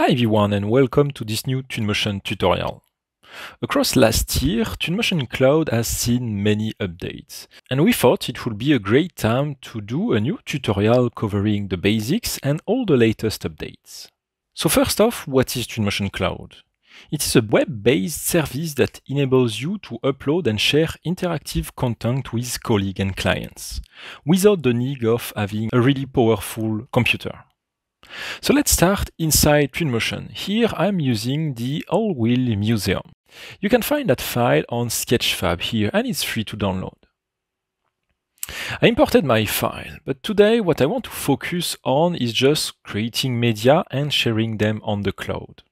Hi everyone and welcome to this new TuneMotion tutorial. Across last year, TuneMotion Cloud has seen many updates, and we thought it would be a great time to do a new tutorial covering the basics and all the latest updates. So first off, what is TuneMotion Cloud? It is a web-based service that enables you to upload and share interactive content with colleagues and clients, without the need of having a really powerful computer. So let's start inside Twinmotion. Here I'm using the All Wheel Museum. You can find that file on Sketchfab here and it's free to download. I imported my file, but today what I want to focus on is just creating media and sharing them on the cloud.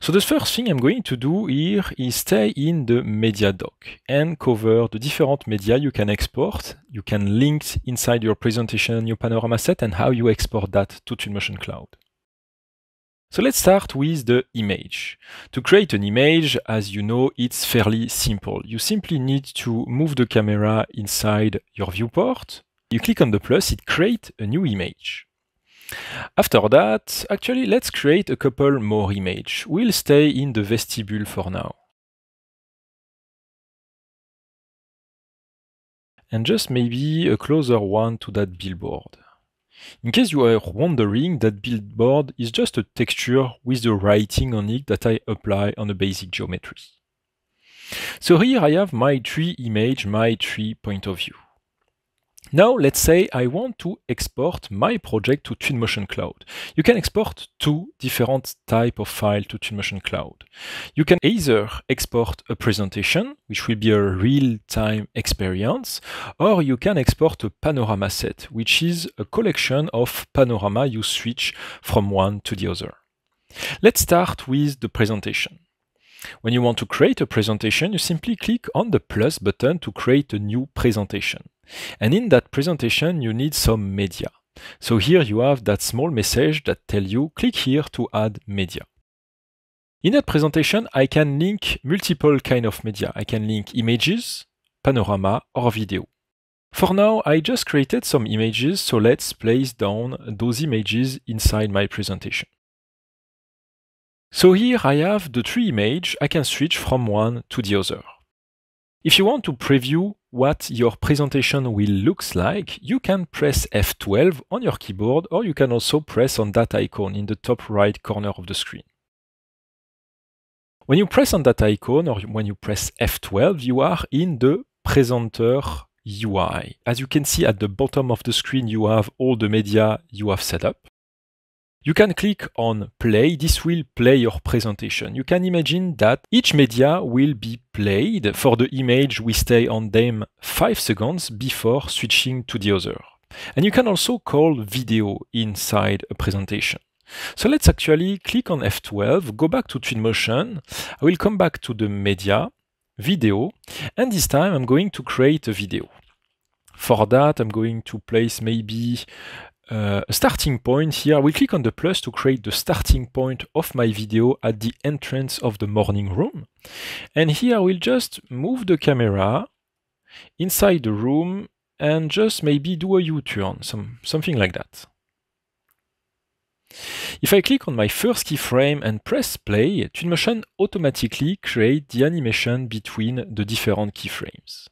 So the first thing I'm going to do here is stay in the media doc and cover the different media you can export, you can link inside your presentation, your panorama set, and how you export that to Twinmotion Cloud. So let's start with the image. To create an image, as you know, it's fairly simple. You simply need to move the camera inside your viewport. You click on the plus, it creates a new image. After that, actually, let's create a couple more images. We'll stay in the vestibule for now. And just maybe a closer one to that billboard. In case you are wondering, that billboard is just a texture with the writing on it that I apply on a basic geometry. So here I have my tree image, my tree point of view. Now let's say I want to export my project to Twinmotion Cloud. You can export two different type of file to Twinmotion Cloud. You can either export a presentation, which will be a real-time experience, or you can export a panorama set, which is a collection of panorama you switch from one to the other. Let's start with the presentation. When you want to create a presentation, you simply click on the plus button to create a new presentation. And in that presentation, you need some media. So here you have that small message that tell you click here to add media. In that presentation, I can link multiple kind of media. I can link images, panorama, or video. For now, I just created some images, so let's place down those images inside my presentation. So here I have the three images, I can switch from one to the other. If you want to preview what your presentation will looks like, you can press F12 on your keyboard or you can also press on that icon in the top right corner of the screen. When you press on that icon or when you press F12, you are in the presenter UI. As you can see at the bottom of the screen, you have all the media you have set up. You can click on play. This will play your presentation. You can imagine that each media will be played. For the image, we stay on them 5 seconds before switching to the other. And you can also call video inside a presentation. So let's actually click on F12, go back to Twinmotion. I will come back to the media, video, and this time I'm going to create a video. For that, I'm going to place maybe uh, a starting point here. We click on the plus to create the starting point of my video at the entrance of the morning room. And here we'll just move the camera inside the room and just maybe do a U-turn, some, something like that. If I click on my first keyframe and press play, Twinmotion automatically creates the animation between the different keyframes.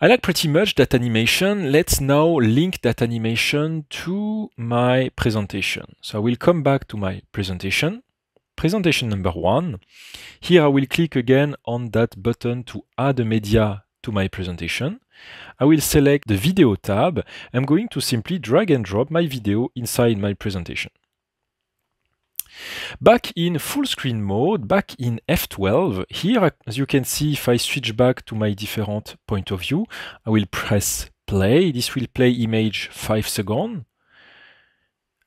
I like pretty much that animation. Let's now link that animation to my presentation. So I will come back to my presentation. Presentation number one. Here I will click again on that button to add a media to my presentation. I will select the video tab. I'm going to simply drag and drop my video inside my presentation. Back in full screen mode, back in F12, here, as you can see, if I switch back to my different point of view, I will press play. This will play image 5 seconds.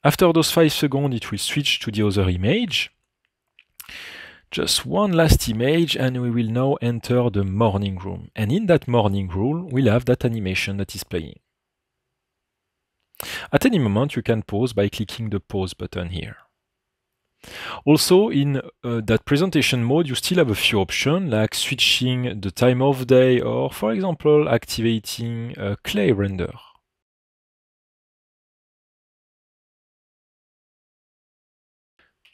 After those 5 seconds, it will switch to the other image. Just one last image and we will now enter the morning room. And in that morning room, we'll have that animation that is playing. At any moment, you can pause by clicking the pause button here. Also, in uh, that presentation mode, you still have a few options like switching the time of day or, for example, activating a clay render.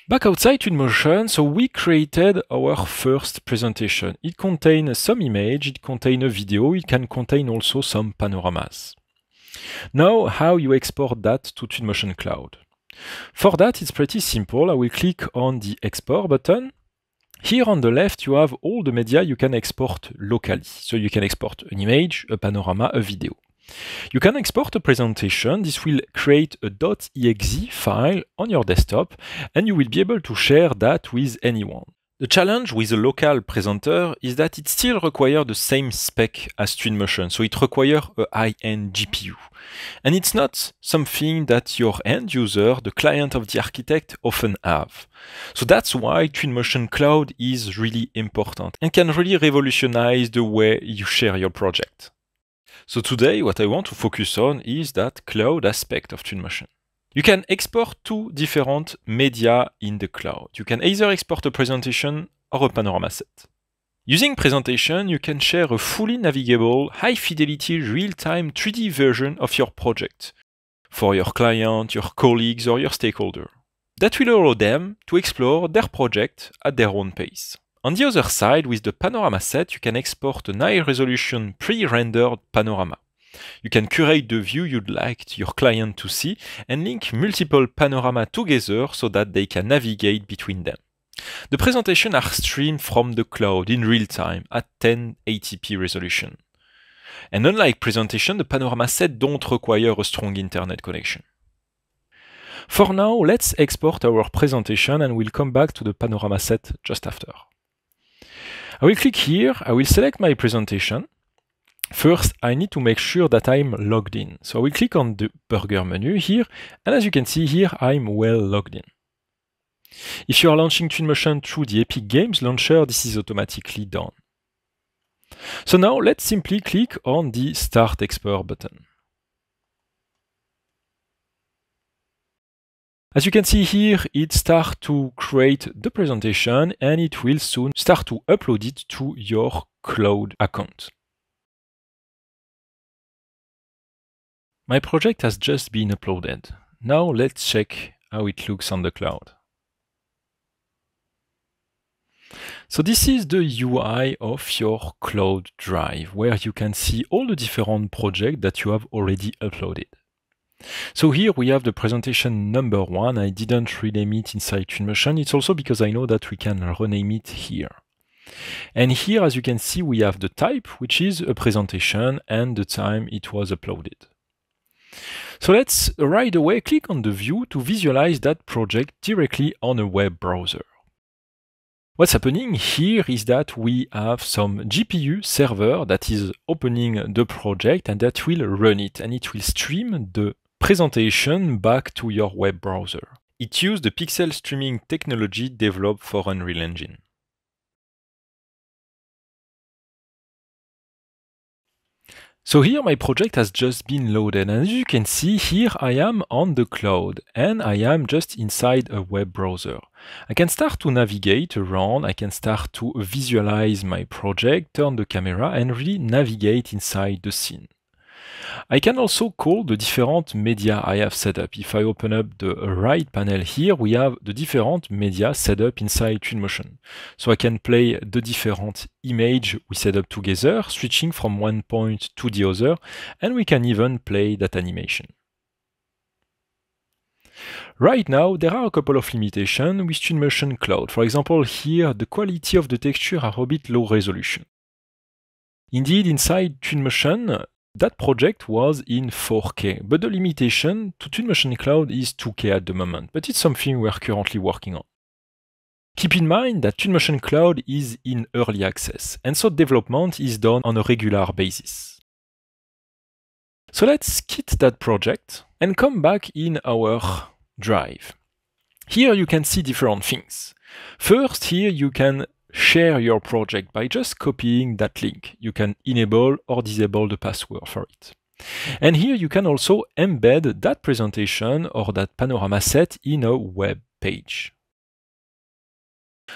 Back outside Twinmotion, so we created our first presentation. It contains some image, it contains a video, it can contain also some panoramas. Now, how you export that to Twinmotion Cloud. For that, it's pretty simple. I will click on the export button. Here on the left, you have all the media you can export locally. So you can export an image, a panorama, a video. You can export a presentation. This will create a .exe file on your desktop and you will be able to share that with anyone. The challenge with a local presenter is that it still requires the same spec as Twinmotion, so it requires a high-end GPU. And it's not something that your end user, the client of the architect, often have. So that's why Twinmotion Cloud is really important and can really revolutionize the way you share your project. So today, what I want to focus on is that cloud aspect of Twinmotion. You can export two different media in the cloud. You can either export a presentation or a panorama set. Using presentation, you can share a fully navigable, high-fidelity, real-time 3D version of your project for your client, your colleagues, or your stakeholder. That will allow them to explore their project at their own pace. On the other side, with the panorama set, you can export an high-resolution pre-rendered panorama. You can curate the view you'd like your client to see and link multiple panorama together so that they can navigate between them. The presentation are streamed from the cloud in real time at 1080p resolution. And unlike presentation, the panorama set don't require a strong internet connection. For now, let's export our presentation and we'll come back to the panorama set just after. I will click here, I will select my presentation, First, I need to make sure that I'm logged in. So I will click on the burger menu here, and as you can see here, I'm well logged in. If you are launching Twinmotion through the Epic Games launcher, this is automatically done. So now let's simply click on the Start Export button. As you can see here, it starts to create the presentation and it will soon start to upload it to your cloud account. My project has just been uploaded. Now let's check how it looks on the cloud. So this is the UI of your cloud drive where you can see all the different projects that you have already uploaded. So here we have the presentation number one. I didn't rename it inside Twinmotion. It's also because I know that we can rename it here. And here, as you can see, we have the type, which is a presentation and the time it was uploaded. So let's right away click on the view to visualize that project directly on a web browser. What's happening here is that we have some GPU server that is opening the project and that will run it and it will stream the presentation back to your web browser. It used the pixel streaming technology developed for Unreal Engine. So here my project has just been loaded and as you can see here I am on the cloud and I am just inside a web browser. I can start to navigate around, I can start to visualize my project, turn the camera and really navigate inside the scene. I can also call the different media I have set up. If I open up the right panel here, we have the different media set up inside Twinmotion. So I can play the different images we set up together, switching from one point to the other, and we can even play that animation. Right now, there are a couple of limitations with Twinmotion Cloud. For example, here, the quality of the texture are a bit low resolution. Indeed, inside Twinmotion, that project was in 4K, but the limitation to Machine Cloud is 2K at the moment, but it's something we're currently working on. Keep in mind that Machine Cloud is in early access, and so development is done on a regular basis. So let's quit that project and come back in our drive. Here you can see different things. First, here you can share your project by just copying that link. You can enable or disable the password for it. And here you can also embed that presentation or that panorama set in a web page.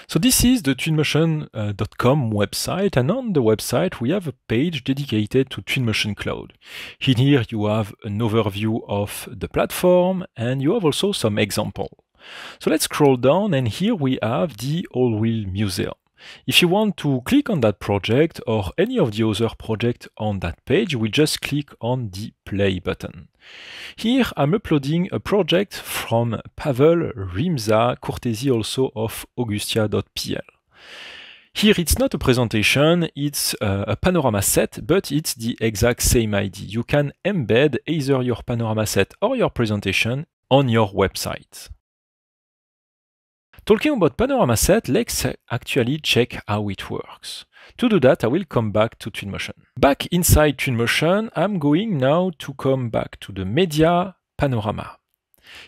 So this is the twinmotion.com website and on the website we have a page dedicated to Twinmotion Cloud. In here you have an overview of the platform and you have also some example. So let's scroll down and here we have the All Wheel Museum. If you want to click on that project or any of the other projects on that page, we just click on the play button. Here I'm uploading a project from Pavel Rimza, courtesy also of augustia.pl. Here it's not a presentation, it's uh, a panorama set, but it's the exact same ID. You can embed either your panorama set or your presentation on your website. Talking about Panorama set, let's actually check how it works. To do that, I will come back to Twinmotion. Back inside Twinmotion, I'm going now to come back to the Media Panorama.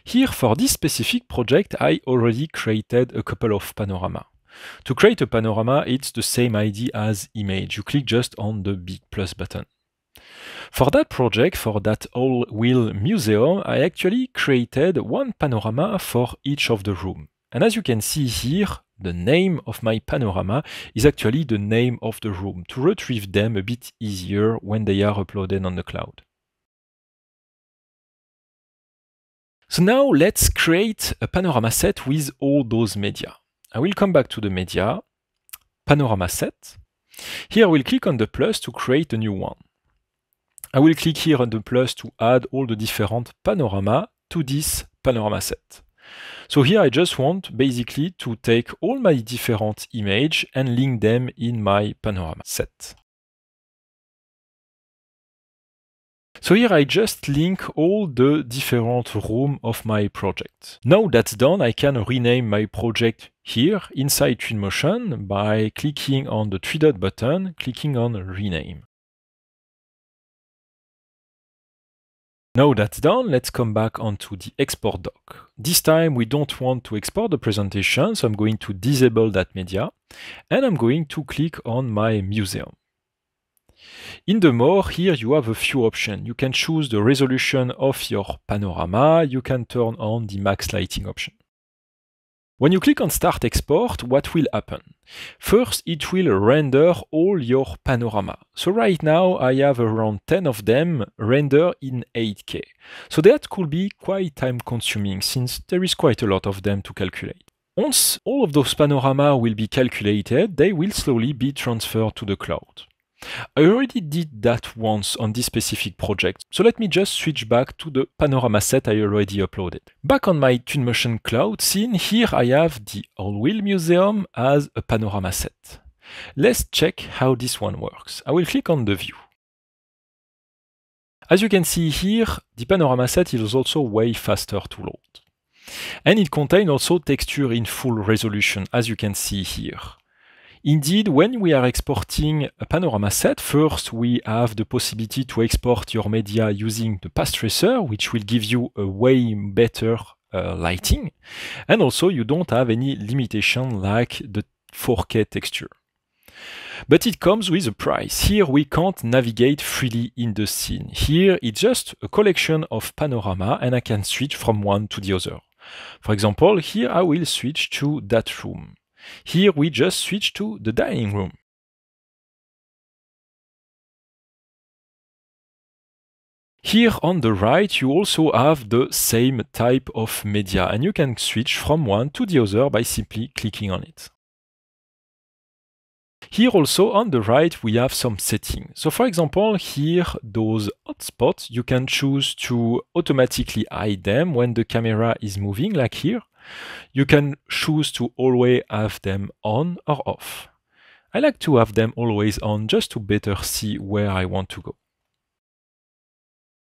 Here, for this specific project, I already created a couple of panorama. To create a panorama, it's the same idea as image. You click just on the big plus button. For that project, for that All Wheel Museum, I actually created one panorama for each of the room. And as you can see here, the name of my panorama is actually the name of the room to retrieve them a bit easier when they are uploaded on the cloud. So now let's create a panorama set with all those media. I will come back to the media, panorama set. Here we'll click on the plus to create a new one. I will click here on the plus to add all the different panorama to this panorama set. So here I just want basically to take all my different images and link them in my panorama set. So here I just link all the different room of my project. Now that's done, I can rename my project here inside Twinmotion by clicking on the three dot button, clicking on rename. Now that's done, let's come back onto the export dock. This time we don't want to export the presentation, so I'm going to disable that media, and I'm going to click on my museum. In the more, here you have a few options. You can choose the resolution of your panorama, you can turn on the max lighting option. When you click on Start Export, what will happen? First, it will render all your panorama. So right now, I have around 10 of them rendered in 8K. So that could be quite time consuming since there is quite a lot of them to calculate. Once all of those panorama will be calculated, they will slowly be transferred to the cloud. I already did that once on this specific project, so let me just switch back to the panorama set I already uploaded. Back on my Twinmotion cloud scene, here I have the All Wheel Museum as a panorama set. Let's check how this one works. I will click on the view. As you can see here, the panorama set is also way faster to load. And it contains also texture in full resolution, as you can see here. Indeed, when we are exporting a panorama set, first we have the possibility to export your media using the pass tracer, which will give you a way better uh, lighting. And also you don't have any limitation like the 4K texture. But it comes with a price. Here we can't navigate freely in the scene. Here it's just a collection of panorama and I can switch from one to the other. For example, here I will switch to that room. Here we just switch to the dining room. Here on the right, you also have the same type of media and you can switch from one to the other by simply clicking on it. Here also on the right, we have some settings. So for example, here those hotspots, you can choose to automatically hide them when the camera is moving like here. You can choose to always have them on or off. I like to have them always on just to better see where I want to go.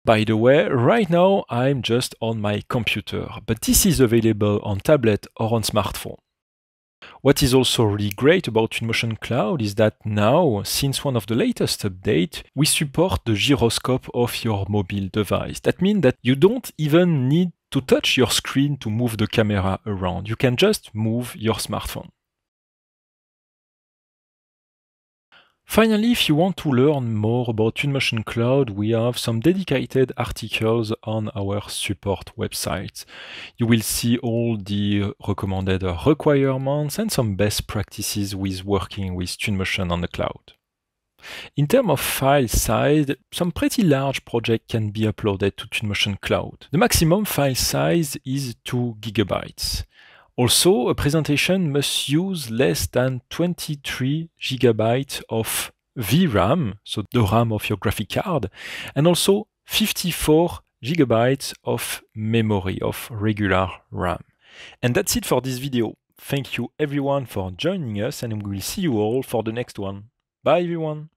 By the way, right now I'm just on my computer, but this is available on tablet or on smartphone. What is also really great about Twinmotion Cloud is that now, since one of the latest update, we support the gyroscope of your mobile device. That means that you don't even need to touch your screen to move the camera around. You can just move your smartphone. Finally, if you want to learn more about Tunmotion Cloud, we have some dedicated articles on our support website. You will see all the recommended requirements and some best practices with working with Tunmotion on the cloud. In terms of file size, some pretty large project can be uploaded to Twinmotion Cloud. The maximum file size is 2 gigabytes. Also, a presentation must use less than 23 gigabytes of VRAM, so the RAM of your graphic card, and also 54 gigabytes of memory of regular RAM. And that's it for this video. Thank you everyone for joining us and we will see you all for the next one. Bye everyone!